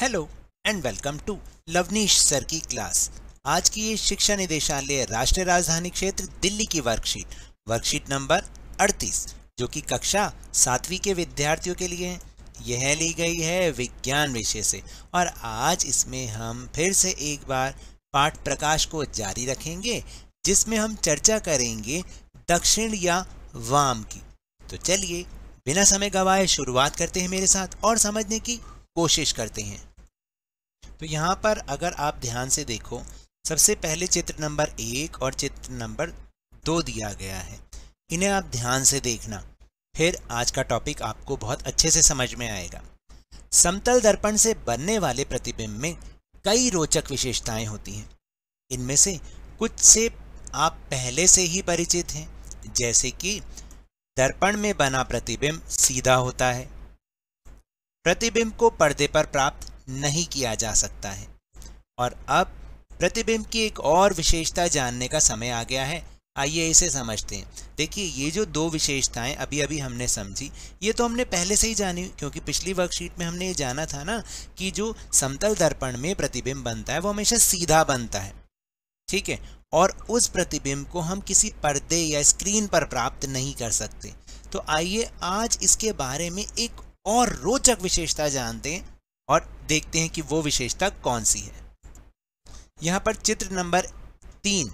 hello and welcome to Lavneesh sir की class आज की ये शिक्षा निदेशालय राष्ट्रीय राजधानी क्षेत्र दिल्ली की वर्कशीट वर्कशीट नंबर 38 जो कि कक्षा सातवीं के विद्यार्थियों के लिए है यह ली गई है विज्ञान विषय से और आज इसमें हम फिर से एक बार पाठ प्रकाश को जारी रखेंगे जिसमें हम चर्चा करेंगे दक्षिण या वाम की तो चलिए बिना समय गवाए शुरुआत करते हैं मेरे साथ और समझने की कोशिश करते हैं तो यहाँ पर अगर आप ध्यान से देखो सबसे पहले चित्र नंबर एक और चित्र नंबर दो दिया गया है इन्हें आप ध्यान से देखना फिर आज का टॉपिक आपको बहुत अच्छे से समझ में आएगा समतल दर्पण से बनने वाले प्रतिबिंब में कई रोचक विशेषताएं होती हैं इनमें से कुछ से आप पहले से ही परिचित हैं जैसे कि दर्पण में बना प्रतिबिंब सीधा होता है प्रतिबिंब को पर्दे पर प्राप्त नहीं किया जा सकता है और अब प्रतिबिंब की एक और विशेषता जानने का समय आ गया है आइए इसे समझते हैं देखिए ये जो दो विशेषताएं अभी अभी हमने समझी ये तो हमने पहले से ही जानी क्योंकि पिछली वर्कशीट में हमने ये जाना था ना कि जो समतल दर्पण में प्रतिबिंब बनता है वो हमेशा सीधा बनता है ठीक है और उस प्रतिबिंब को हम किसी पर्दे या स्क्रीन पर प्राप्त नहीं कर सकते तो आइए आज इसके बारे में एक और रोचक विशेषता जानते हैं और देखते हैं कि वो विशेषता कौन सी है यहाँ पर चित्र नंबर तीन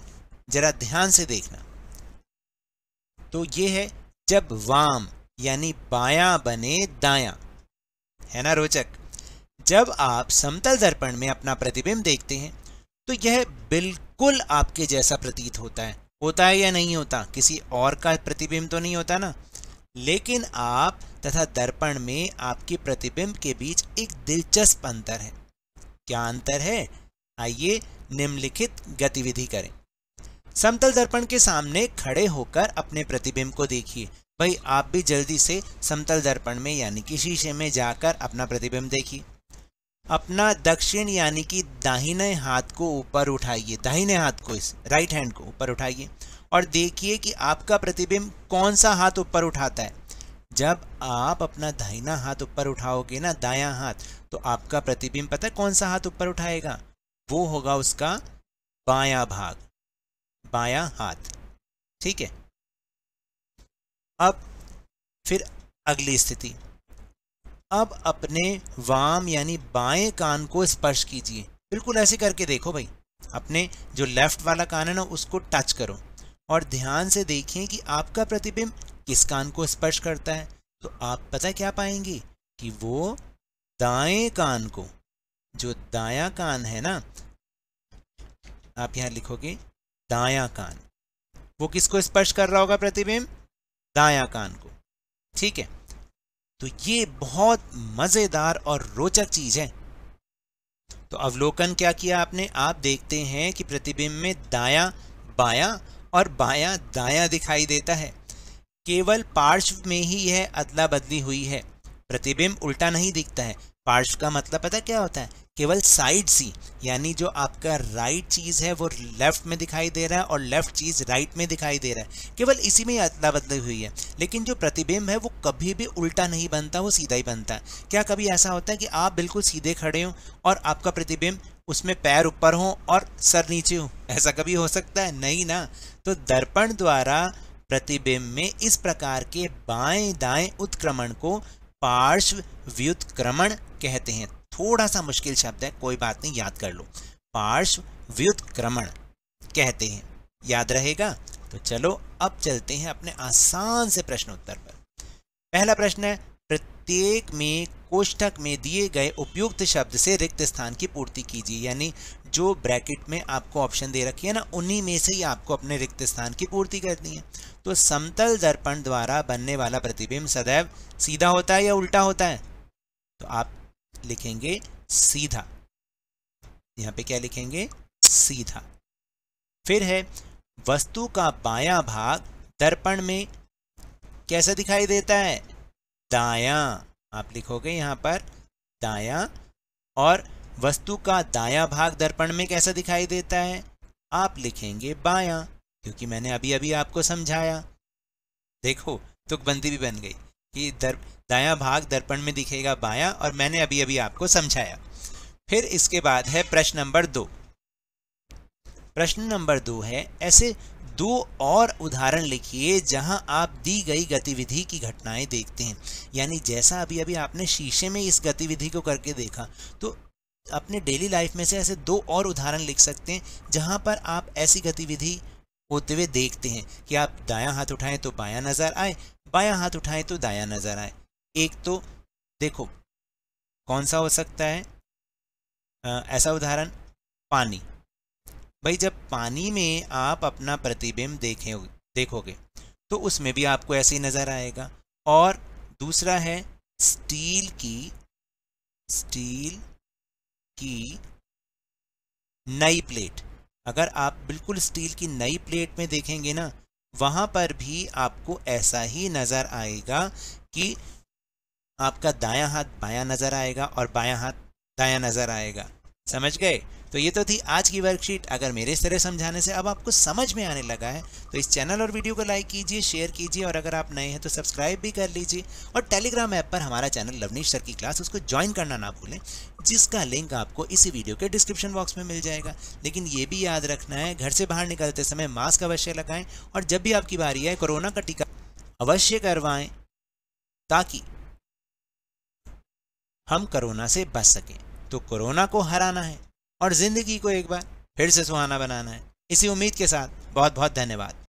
जरा ध्यान से देखना तो ये है जब वाम यानी बाया बने दाया है ना रोचक जब आप समतल दर्पण में अपना प्रतिबिंब देखते हैं तो यह बिल्कुल आपके जैसा प्रतीत होता है होता है या नहीं होता किसी और का प्रतिबिंब तो नहीं होता ना लेकिन आप तथा दर्पण में आपके प्रतिबिंब के बीच एक दिलचस्प अंतर है क्या अंतर है आइए निम्नलिखित गतिविधि करें समतल दर्पण के सामने खड़े होकर अपने प्रतिबिंब को देखिए भाई आप भी जल्दी से समतल दर्पण में यानी कि शीशे में जाकर अपना प्रतिबिंब देखिए अपना दक्षिण यानी कि दाहिने हाथ को ऊपर उठाइए दाहिने हाथ को इस राइट हैंड को ऊपर उठाइए और देखिए कि आपका प्रतिबिंब कौन सा हाथ ऊपर उठाता है जब आप अपना दाहिना हाथ ऊपर उठाओगे ना दायां हाथ तो आपका प्रतिबिंब पता है कौन सा हाथ ऊपर उठाएगा वो होगा उसका बायां भाग बायां हाथ ठीक है अब फिर अगली स्थिति अब अपने वाम यानी बाएं कान को स्पर्श कीजिए बिल्कुल ऐसे करके देखो भाई अपने जो लेफ्ट वाला कान है ना उसको टच करो और ध्यान से देखें कि आपका प्रतिबिंब किस कान को स्पर्श करता है तो आप पता क्या पाएंगे कि वो दाएं कान को जो दाया कान है ना आप यहां लिखोगे दाया कान वो किसको स्पर्श कर रहा होगा प्रतिबिंब दाया कान को ठीक है तो ये बहुत मज़ेदार और रोचक चीज़ है तो अवलोकन क्या किया आपने आप देखते हैं कि प्रतिबिंब में दाया बाया और बायां दायां दिखाई देता है केवल पार्श्व में ही यह अदला बदली हुई है प्रतिबिंब उल्टा नहीं दिखता है पार्ट्स का मतलब पता क्या होता है केवल साइड सी यानी जो आपका राइट चीज़ है वो लेफ्ट में दिखाई दे रहा है और लेफ्ट चीज़ राइट में दिखाई दे रहा है केवल इसी में अदला बदली हुई है लेकिन जो प्रतिबिंब है वो कभी भी उल्टा नहीं बनता वो सीधा ही बनता है क्या कभी ऐसा होता है कि आप बिल्कुल सीधे खड़े हों और आपका प्रतिबिंब उसमें पैर ऊपर हो और सर नीचे हो ऐसा कभी हो सकता है नहीं ना तो दर्पण द्वारा प्रतिबिंब में इस प्रकार के बाएं दाएं उत्क्रमण को पार्श्व व्युत्क्रमण कहते हैं थोड़ा सा मुश्किल शब्द है कोई बात नहीं याद कर लो पार्श्व व्युतक्रमण कहते हैं याद रहेगा तो चलो अब चलते हैं अपने आसान से प्रश्न उत्तर पर पहला प्रश्न है प्रत्येक में कोष्ठक में दिए गए उपयुक्त शब्द से रिक्त स्थान की पूर्ति कीजिए यानी जो ब्रैकेट में आपको ऑप्शन दे रखी है ना उन्हीं में से ही आपको अपने रिक्त स्थान की पूर्ति करनी है तो समतल दर्पण द्वारा बनने वाला प्रतिबिंब सदैव सीधा होता है या उल्टा होता है तो आप लिखेंगे सीधा यहाँ पे क्या लिखेंगे सीधा फिर है वस्तु का बायां भाग दर्पण में कैसा दिखाई देता है दायां आप लिखोगे यहाँ पर दायां और वस्तु का दायां भाग दर्पण में कैसा दिखाई देता है आप लिखेंगे बायां क्योंकि मैंने अभी अभी आपको समझाया देखो तुकबंदी भी बन गई कि दर दाया भाग दर्पण में दिखेगा बाया और मैंने अभी अभी आपको समझाया फिर इसके बाद है प्रश्न नंबर दो प्रश्न नंबर दो है ऐसे दो और उदाहरण लिखिए जहां आप दी गई गतिविधि की घटनाएं देखते हैं यानी जैसा अभी अभी आपने शीशे में इस गतिविधि को करके देखा तो अपने डेली लाइफ में से ऐसे दो और उदाहरण लिख सकते हैं जहां पर आप ऐसी गतिविधि होते हुए देखते हैं कि आप दायां हाथ उठाएं तो बायां नज़र आए बायां हाथ उठाएं तो दायां नज़र आए एक तो देखो कौन सा हो सकता है आ, ऐसा उदाहरण पानी भाई जब पानी में आप अपना प्रतिबिंब देखें देखोगे तो उसमें भी आपको ऐसे ही नज़र आएगा और दूसरा है स्टील की स्टील की नई प्लेट अगर आप बिल्कुल स्टील की नई प्लेट में देखेंगे ना वहाँ पर भी आपको ऐसा ही नज़र आएगा कि आपका दायां हाथ बायां नज़र आएगा और बायां हाथ दायां नज़र आएगा समझ गए तो ये तो थी आज की वर्कशीट अगर मेरे इस तरह समझाने से अब आपको समझ में आने लगा है तो इस चैनल और वीडियो को लाइक कीजिए शेयर कीजिए और अगर आप नए हैं तो सब्सक्राइब भी कर लीजिए और टेलीग्राम ऐप पर हमारा चैनल लवनीश सर की क्लास उसको ज्वाइन करना ना भूलें जिसका लिंक आपको इसी वीडियो के डिस्क्रिप्शन बॉक्स में मिल जाएगा लेकिन ये भी याद रखना है घर से बाहर निकलते समय मास्क अवश्य लगाएं और जब भी आपकी बारी आए कोरोना का टीका अवश्य करवाएं ताकि हम कोरोना से बच सकें तो कोरोना को हराना है और ज़िंदगी को एक बार फिर से सुहाना बनाना है इसी उम्मीद के साथ बहुत बहुत धन्यवाद